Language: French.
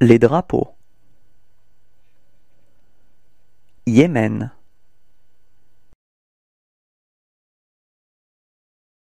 Les drapeaux. Yémen.